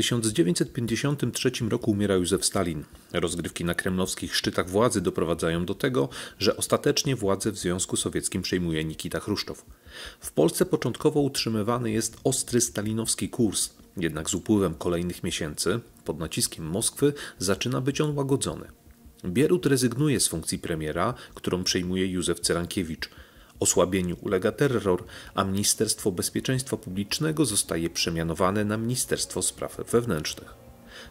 1953 roku umiera Józef Stalin. Rozgrywki na kremlowskich szczytach władzy doprowadzają do tego, że ostatecznie władzę w Związku Sowieckim przejmuje Nikita Chruszczow. W Polsce początkowo utrzymywany jest ostry stalinowski kurs, jednak z upływem kolejnych miesięcy, pod naciskiem Moskwy, zaczyna być on łagodzony. Bierut rezygnuje z funkcji premiera, którą przejmuje Józef Cerankiewicz – Osłabieniu ulega terror, a Ministerstwo Bezpieczeństwa Publicznego zostaje przemianowane na Ministerstwo Spraw Wewnętrznych.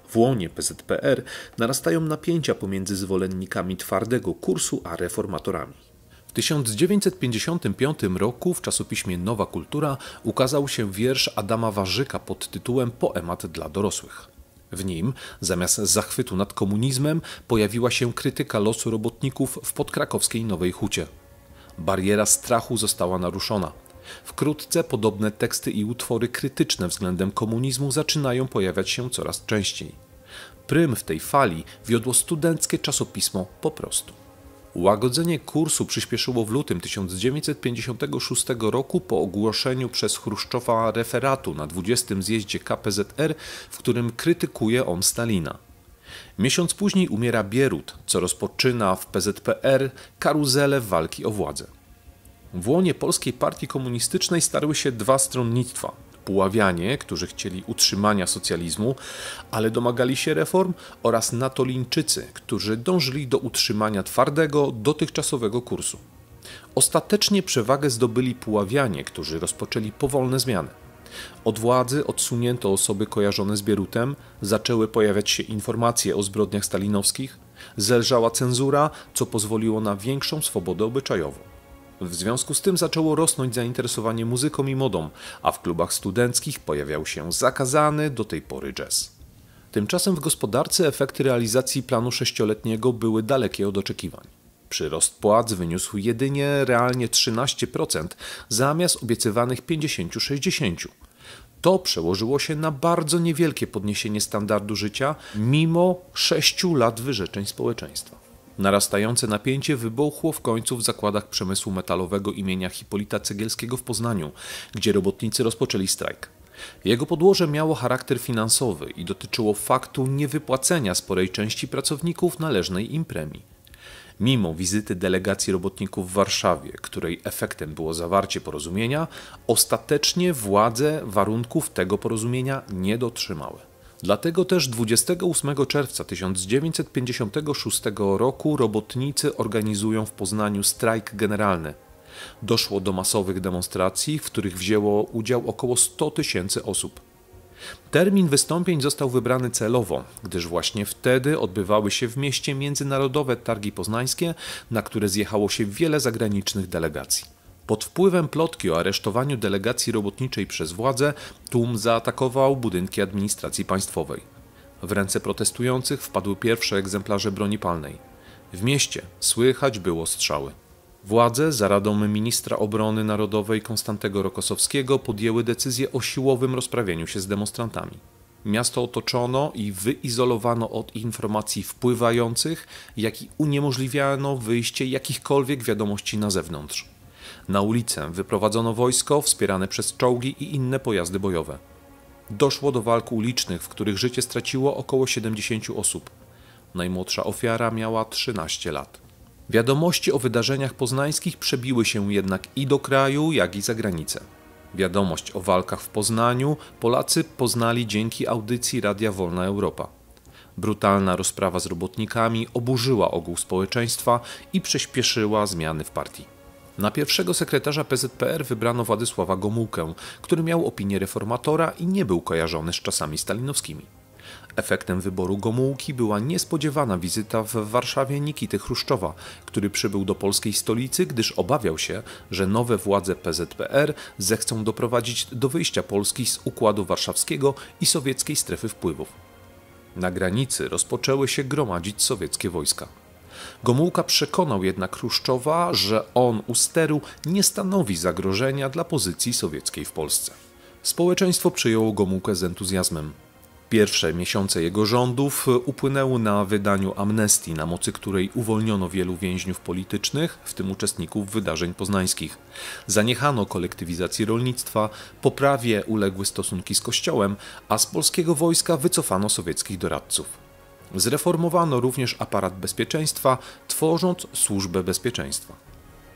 W łonie PZPR narastają napięcia pomiędzy zwolennikami twardego kursu a reformatorami. W 1955 roku w czasopiśmie Nowa Kultura ukazał się wiersz Adama Warzyka pod tytułem Poemat dla dorosłych. W nim, zamiast zachwytu nad komunizmem, pojawiła się krytyka losu robotników w podkrakowskiej Nowej Hucie. Bariera strachu została naruszona. Wkrótce podobne teksty i utwory krytyczne względem komunizmu zaczynają pojawiać się coraz częściej. Prym w tej fali wiodło studenckie czasopismo po prostu. Łagodzenie kursu przyspieszyło w lutym 1956 roku po ogłoszeniu przez Chruszczowa referatu na 20. zjeździe KPZR, w którym krytykuje on Stalina. Miesiąc później umiera Bierut, co rozpoczyna w PZPR karuzelę walki o władzę. W łonie Polskiej Partii Komunistycznej starły się dwa stronnictwa. Puławianie, którzy chcieli utrzymania socjalizmu, ale domagali się reform, oraz Natolińczycy, którzy dążyli do utrzymania twardego, dotychczasowego kursu. Ostatecznie przewagę zdobyli Puławianie, którzy rozpoczęli powolne zmiany. Od władzy odsunięto osoby kojarzone z Bierutem, zaczęły pojawiać się informacje o zbrodniach stalinowskich, zelżała cenzura, co pozwoliło na większą swobodę obyczajową. W związku z tym zaczęło rosnąć zainteresowanie muzyką i modą, a w klubach studenckich pojawiał się zakazany do tej pory jazz. Tymczasem w gospodarce efekty realizacji planu sześcioletniego były dalekie od oczekiwań. Przyrost płac wyniósł jedynie realnie 13% zamiast obiecywanych 50-60%. To przełożyło się na bardzo niewielkie podniesienie standardu życia, mimo sześciu lat wyrzeczeń społeczeństwa. Narastające napięcie wybuchło w końcu w zakładach przemysłu metalowego imienia Hipolita Cegielskiego w Poznaniu, gdzie robotnicy rozpoczęli strajk. Jego podłoże miało charakter finansowy i dotyczyło faktu niewypłacenia sporej części pracowników należnej im premii. Mimo wizyty delegacji robotników w Warszawie, której efektem było zawarcie porozumienia, ostatecznie władze warunków tego porozumienia nie dotrzymały. Dlatego też 28 czerwca 1956 roku robotnicy organizują w Poznaniu strajk generalny. Doszło do masowych demonstracji, w których wzięło udział około 100 tysięcy osób. Termin wystąpień został wybrany celowo, gdyż właśnie wtedy odbywały się w mieście międzynarodowe targi poznańskie, na które zjechało się wiele zagranicznych delegacji. Pod wpływem plotki o aresztowaniu delegacji robotniczej przez władze, tłum zaatakował budynki administracji państwowej. W ręce protestujących wpadły pierwsze egzemplarze broni palnej. W mieście słychać było strzały. Władze za radą ministra obrony narodowej Konstantego Rokosowskiego podjęły decyzję o siłowym rozprawieniu się z demonstrantami. Miasto otoczono i wyizolowano od informacji wpływających, jak i uniemożliwiano wyjście jakichkolwiek wiadomości na zewnątrz. Na ulicę wyprowadzono wojsko wspierane przez czołgi i inne pojazdy bojowe. Doszło do walk ulicznych, w których życie straciło około 70 osób. Najmłodsza ofiara miała 13 lat. Wiadomości o wydarzeniach poznańskich przebiły się jednak i do kraju, jak i za granicę. Wiadomość o walkach w Poznaniu Polacy poznali dzięki audycji Radia Wolna Europa. Brutalna rozprawa z robotnikami oburzyła ogół społeczeństwa i przyspieszyła zmiany w partii. Na pierwszego sekretarza PZPR wybrano Władysława Gomułkę, który miał opinię reformatora i nie był kojarzony z czasami stalinowskimi. Efektem wyboru Gomułki była niespodziewana wizyta w Warszawie Nikity Chruszczowa, który przybył do polskiej stolicy, gdyż obawiał się, że nowe władze PZPR zechcą doprowadzić do wyjścia Polski z Układu Warszawskiego i sowieckiej strefy wpływów. Na granicy rozpoczęły się gromadzić sowieckie wojska. Gomułka przekonał jednak Chruszczowa, że on u steru nie stanowi zagrożenia dla pozycji sowieckiej w Polsce. Społeczeństwo przyjęło Gomułkę z entuzjazmem. Pierwsze miesiące jego rządów upłynęły na wydaniu amnestii, na mocy której uwolniono wielu więźniów politycznych, w tym uczestników wydarzeń poznańskich. Zaniechano kolektywizacji rolnictwa, poprawie uległy stosunki z kościołem, a z polskiego wojska wycofano sowieckich doradców. Zreformowano również aparat bezpieczeństwa, tworząc służbę bezpieczeństwa.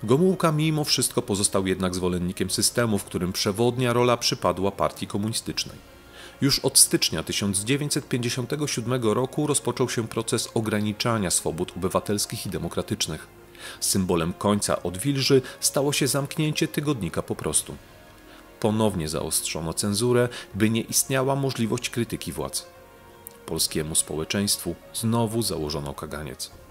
Gomułka mimo wszystko pozostał jednak zwolennikiem systemu, w którym przewodnia rola przypadła partii komunistycznej. Już od stycznia 1957 roku rozpoczął się proces ograniczania swobód obywatelskich i demokratycznych. Symbolem końca odwilży stało się zamknięcie tygodnika po prostu. Ponownie zaostrzono cenzurę, by nie istniała możliwość krytyki władz. Polskiemu społeczeństwu znowu założono kaganiec.